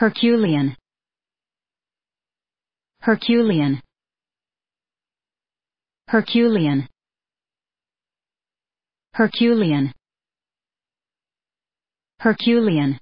Herculean Herculean Herculean Herculean Herculean